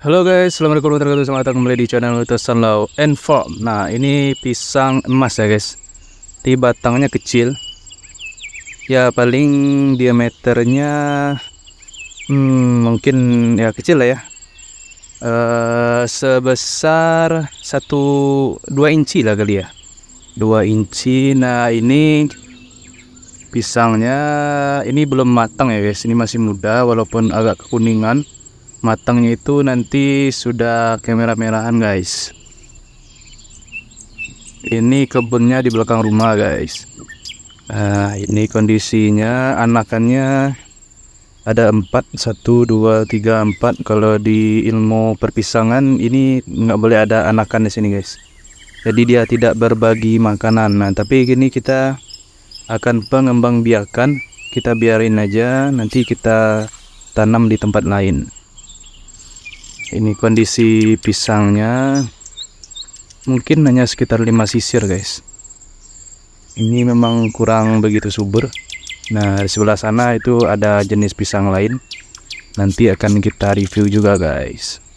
Halo guys, Assalamualaikum warahmatullahi wabarakatuh Selamat datang kembali di channel Letusan Law and Farm Nah ini pisang emas ya guys Di batangnya kecil Ya paling diameternya hmm, Mungkin ya kecil lah ya uh, Sebesar 1, 2 inci lah kali ya 2 inci Nah ini pisangnya ini belum matang ya guys Ini masih muda walaupun agak kekuningan matangnya itu nanti sudah kemerah-merahan guys ini kebunnya di belakang rumah guys nah ini kondisinya anakannya ada empat satu dua tiga empat kalau di ilmu perpisangan ini nggak boleh ada anakan di sini guys jadi dia tidak berbagi makanan nah tapi gini kita akan pengembang biakan kita biarin aja nanti kita tanam di tempat lain ini kondisi pisangnya mungkin hanya sekitar 5 sisir guys ini memang kurang begitu subur nah di sebelah sana itu ada jenis pisang lain nanti akan kita review juga guys